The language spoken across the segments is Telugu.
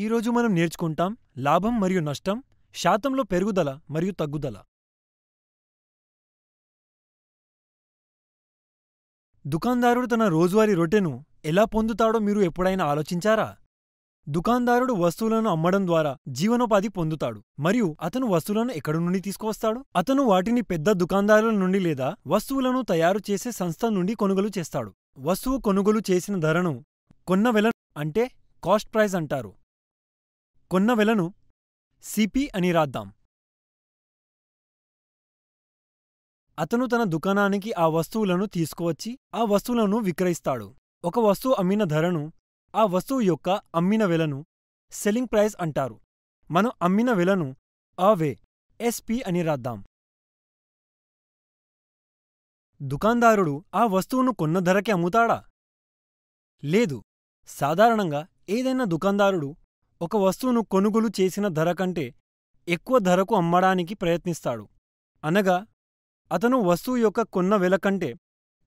ఈరోజు మనం నేర్చుకుంటాం లాభం మరియు నష్టం శాతంలో పెరుగుదల మరియు తగ్గుదల దుకాందారుడు తన రోజువారీ రొట్టెను ఎలా పొందుతాడో మీరు ఎప్పుడైనా ఆలోచించారా దుకాందారుడు వస్తువులను అమ్మడం ద్వారా జీవనోపాధి పొందుతాడు మరియు అతను వస్తువులను ఎక్కడి నుండి తీసుకువస్తాడు అతను వాటిని పెద్ద దుకాందారుల నుండి లేదా వస్తువులను తయారు చేసే సంస్థ నుండి కొనుగోలు చేస్తాడు వస్తువు కొనుగోలు చేసిన ధరను కొన్న వెల అంటే కాస్ట్ ప్రైజ్ అంటారు కొన్నవెలను సిపి అని రాద్దాం అతను తన దుకాణానికి ఆ వస్తువులను తీసుకువచ్చి ఆ వస్తువులను విక్రయిస్తాడు ఒక వస్తువు అమ్మిన ధరను ఆ వస్తువు యొక్క అమ్మిన వెలను సెల్లింగ్ ప్రైస్ అంటారు మనం అమ్మిన వెలను ఆ వే ఎస్పి అని రాద్దాం దుకాందారుడు ఆ వస్తువును కొన్న ధరకే అమ్ముతాడా లేదు సాధారణంగా ఏదైనా దుకాందారుడు ఒక వస్తువును కొనుగోలు చేసిన ధర కంటే ఎక్కువ ధరకు అమ్మడానికి ప్రయత్నిస్తాడు అనగా అతను వస్తువు యొక్క కొన్న వెల కంటే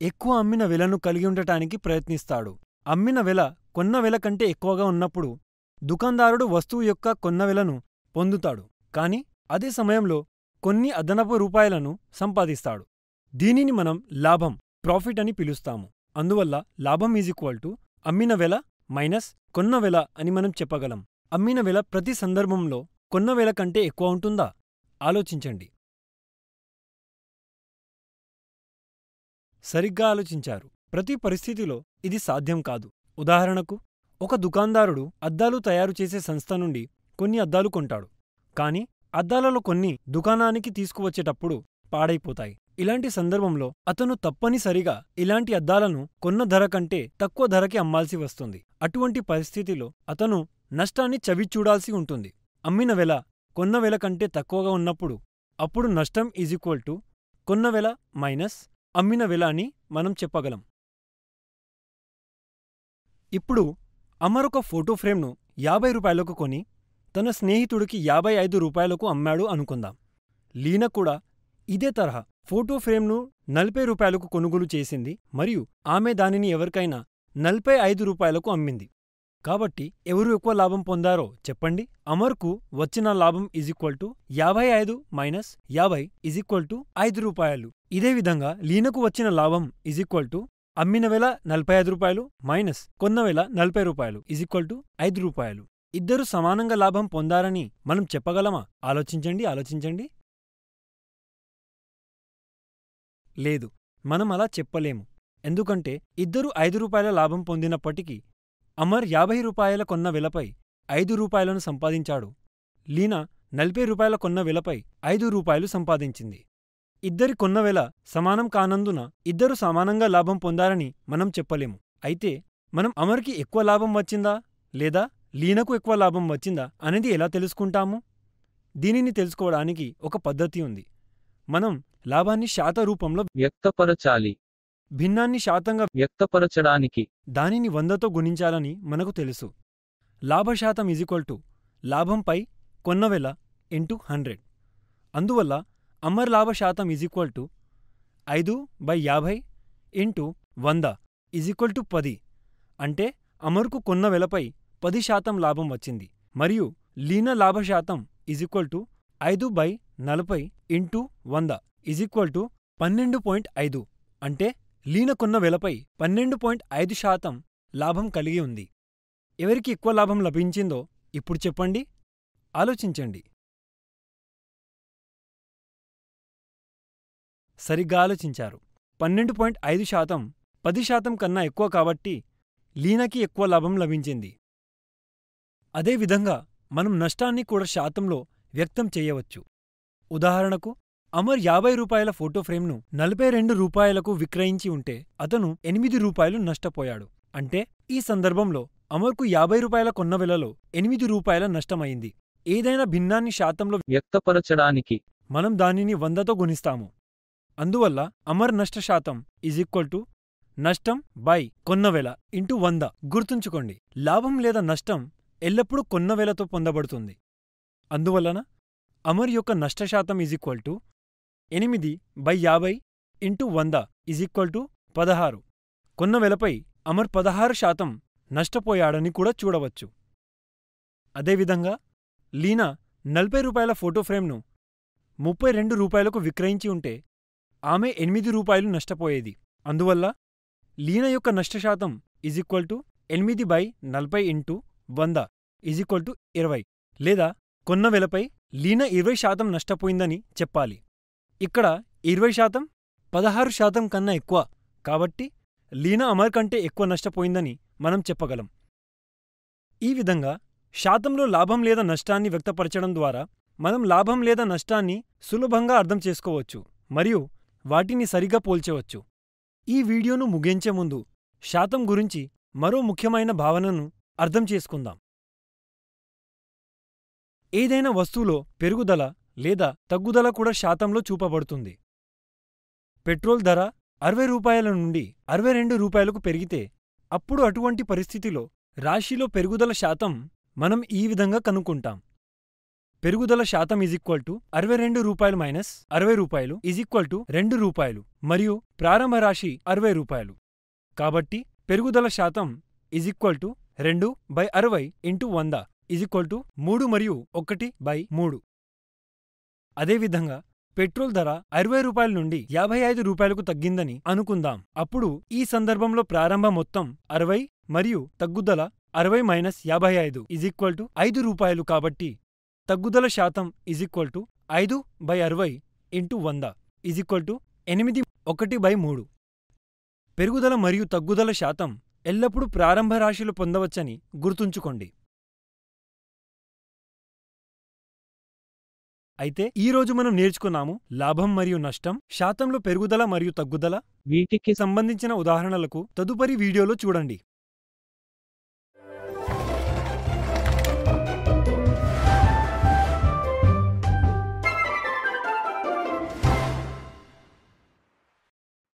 ఎక్కువ అమ్మిన వెలను కలిగి ఉండటానికి ప్రయత్నిస్తాడు అమ్మిన వెల కొన్న వెల కంటే ఎక్కువగా ఉన్నప్పుడు దుకాందారుడు వస్తువు యొక్క కొన్న వెలను పొందుతాడు కాని అదే సమయంలో కొన్ని అదనపు రూపాయలను సంపాదిస్తాడు దీనిని మనం లాభం ప్రాఫిట్ అని పిలుస్తాము అందువల్ల లాభం ఈజ్ ఈక్వల్ టు అమ్మిన వెల మైనస్ కొన్న వెల అని మనం చెప్పగలం అమ్మిన వెల ప్రతి సందర్భంలో కొన్న వెల కంటే ఎక్కువ ఉంటుందా ఆలోచించండి సరిగ్గా ఆలోచించారు ప్రతి పరిస్థితిలో ఇది సాధ్యం కాదు ఉదాహరణకు ఒక దుకాందారుడు అద్దాలు తయారు చేసే సంస్థ నుండి కొన్ని అద్దాలు కొంటాడు కాని అద్దాలలో కొన్ని దుకాణానికి తీసుకువచ్చేటప్పుడు పాడైపోతాయి ఇలాంటి సందర్భంలో అతను తప్పనిసరిగా ఇలాంటి అద్దాలను కొన్న ధర కంటే తక్కువ ధరకి అమ్మాల్సి వస్తుంది అటువంటి పరిస్థితిలో అతను నష్టాన్ని చవిచూడాల్సి ఉంటుంది అమ్మిన వెల కొన్న వెల కంటే తక్కువగా ఉన్నప్పుడు అప్పుడు నష్టం ఈజ్ ఈక్వల్ టు కొన్న వెల మైనస్ అమ్మిన వెల అని మనం చెప్పగలం ఇప్పుడు అమరొక ఫోటో ఫ్రేమ్ను యాభై రూపాయలకు కొని తన స్నేహితుడికి యాభై ఐదు రూపాయలకు అమ్మాడు అనుకుందాం లీన కూడా ఇదే తరహా ఫోటో ఫ్రేమ్ను నలభై రూపాయలకు కొనుగోలు చేసింది మరియు ఆమె దానిని ఎవరికైనా నలభై ఐదు రూపాయలకు అమ్మింది కాబట్టి ఎవరు ఎక్కువ లాభం పొందారో చెప్పండి అమర్కు వచ్చిన లాభం ఈజ్ ఈక్వల్ టు యాభై ఐదు మైనస్ యాభై ఈజ్ ఈక్వల్ టు ఐదు రూపాయలు ఇదే విధంగా లీనకు వచ్చిన లాభం ఈజ్ ఈక్వల్ టు అమ్మిన వేళ నలభై ఐదు రూపాయలు మైనస్ కొన్న వేళ నలభై రూపాయలు ఈజ్ ఈక్వల్ టు ఐదు రూపాయలు ఇద్దరు సమానంగా లాభం పొందారని మనం చెప్పగలమా ఆలోచించండి ఆలోచించండి లేదు మనం అలా చెప్పలేము ఎందుకంటే ఇద్దరు ఐదు రూపాయల లాభం పొందినప్పటికీ అమర్ యాభై రూపాయల కొన్న విలపై ఐదు రూపాయలను సంపాదించాడు లీనా నలభై రూపాయల కొన్న విలపై ఐదు రూపాయలు సంపాదించింది ఇద్దరి కొన్న వెల సమానం కానందున ఇద్దరు సమానంగా లాభం పొందారని మనం చెప్పలేము అయితే మనం అమర్కి ఎక్కువ లాభం వచ్చిందా లేదా లీనకు ఎక్కువ లాభం వచ్చిందా అనేది ఎలా తెలుసుకుంటాము దీనిని తెలుసుకోవడానికి ఒక పద్ధతి ఉంది మనం లాభాన్ని శాత రూపంలో వ్యక్తపరచాలి భిన్నాన్ని శాతంగా వ్యక్తపరచడానికి దానిని వందతో గుణించాలని మనకు తెలుసు లాభశాతం ఈజ్వల్ టు లాభంపై కొన్నవెల ఇంటూ హండ్రెడ్ అందువల్ల అమర్ లాభశాతం శాతం టు ఐదు బై యాభై ఇంటూ వంద ఈజ్వల్ టు పది అంటే అమర్కు కొన్న వెలపై పది శాతం లాభం వచ్చింది మరియు లీన లాభశాతం శాతం టు ఐదు బై నలభై ఇంటూ వంద ఈజ్వల్ టు పన్నెండు పాయింట్ ఐదు అంటే లీనకున్న వెలపై పన్నెండు పాయింట్ ఐదు శాతం లాభం కలిగి ఉంది ఎవరికి ఎక్కువ లాభం లభించిందో ఇప్పుడు చెప్పండి ఆలోచించండి సరిగ్గా ఆలోచించారు పన్నెండు పాయింట్ ఐదు శాతం పది శాతం కన్నా ఎక్కువ కాబట్టి లీనకి ఎక్కువ లాభం లభించింది అదేవిధంగా మనం నష్టాన్ని కూడా శాతంలో వ్యక్తం చేయవచ్చు ఉదాహరణకు అమర్ యాభై రూపాయల ఫోటో ఫ్రేమ్ను నలభై రెండు రూపాయలకు విక్రయించి ఉంటే అతను ఎనిమిది రూపాయలు నష్టపోయాడు అంటే ఈ సందర్భంలో అమర్కు యాభై రూపాయల కొన్న వెలలో ఎనిమిది రూపాయల నష్టమైంది ఏదైనా భిన్నాన్ని శాతంలో వ్యక్తపరచడానికి మనం దానిని వందతో గుణిస్తాము అందువల్ల అమర్ నష్ట శాతం ఈజ్ ఈక్వల్ టు నష్టం బై కొన్నవేళ ఇంటూ వంద గుర్తుంచుకోండి లాభం లేదా నష్టం ఎల్లప్పుడూ కొన్నవేలతో పొందబడుతుంది అందువలన అమర్ యొక్క నష్టశాతం ఈజ్ ఈక్వల్ టు ఎనిమిది బై యాభై ఇంటూ వంద ఈక్వల్ టు పదహారు కొన్న వెలపై అమర్ పదహారు శాతం నష్టపోయాడని కూడా చూడవచ్చు అదేవిధంగా లీనా నలభై రూపాయల ఫోటో ఫ్రేమ్ను ముప్పై రెండు రూపాయలకు విక్రయించి ఉంటే ఆమె ఎనిమిది రూపాయలు నష్టపోయేది అందువల్ల లీనా యొక్క నష్టశాతం ఈజ్ ఈక్వల్ టు ఎనిమిది బై నలభై ఇంటూ వంద ఈజ్ ఈక్వల్ టు ఇరవై లేదా కొన్న వెలపై లీనా ఇరవై శాతం నష్టపోయిందని చెప్పాలి ఇక్కడ ఇరవై శాతం పదహారు శాతం కన్నా ఎక్కువ కాబట్టి లీనా అమర్ కంటే ఎక్కువ నష్టపోయిందని మనం చెప్పగలం ఈ విధంగా శాతంలో లాభం లేదా నష్టాన్ని వ్యక్తపరచడం ద్వారా మనం లాభం లేదా నష్టాన్ని సులభంగా అర్థం చేసుకోవచ్చు మరియు వాటిని సరిగా పోల్చవచ్చు ఈ వీడియోను ముగించే ముందు శాతం గురించి మరో ముఖ్యమైన భావనను అర్థం చేసుకుందాం ఏదైనా వస్తువులో పెరుగుదల లేదా తగ్గుదల కూడా శాతంలో చూపబడుతుంది పెట్రోల్ ధర అరవై రూపాయల నుండి అరవై రెండు రూపాయలకు పెరిగితే అప్పుడు అటువంటి పరిస్థితిలో రాశిలో పెరుగుదల శాతం మనం ఈ విధంగా కనుక్కుంటాం పెరుగుదల శాతం ఈజ్ ఈక్వల్ టు అరవై రెండు రూపాయలు మైనస్ అరవై రూపాయలు ఈజ్ ఈక్వల్ టు రెండు రూపాయలు మరియు ప్రారంభ రాశి అరవై రూపాయలు కాబట్టి పెరుగుదల శాతం ఈజ్ ఈక్వల్ టు రెండు బై అరవై ఇంటూ వంద ఈజ్ ఈక్వల్ టు మూడు మరియు ఒకటి బై మూడు అదేవిధంగా పెట్రోల్ ధర అరవై రూపాయల నుండి యాభై ఐదు రూపాయలకు తగ్గిందని అనుకుందాం అప్పుడు ఈ సందర్భంలో ప్రారంభ మొత్తం అరవై మరియు తగ్గుదల అరవై మైనస్ యాభై ఐదు ఇజ్ ఈక్వల్ టు ఐదు రూపాయలు కాబట్టి తగ్గుదల శాతం ఇజ్ ఈక్వల్ టు ఐదు బై అరవై ఇంటూ వంద ఇజ్ ఈక్వల్ టు ఎనిమిది ఒకటి బై మూడు పెరుగుదల మరియు తగ్గుదల శాతం ఎల్లప్పుడూ ప్రారంభ రాశిలో పొందవచ్చని గుర్తుంచుకోండి అయితే ఈ రోజు మనం నేర్చుకున్నాము లాభం మరియు నష్టం శాతంలో పెరుగుదల మరియు తగ్గుదల వీటికి సంబంధించిన ఉదాహరణలకు తదుపరి వీడియోలో చూడండి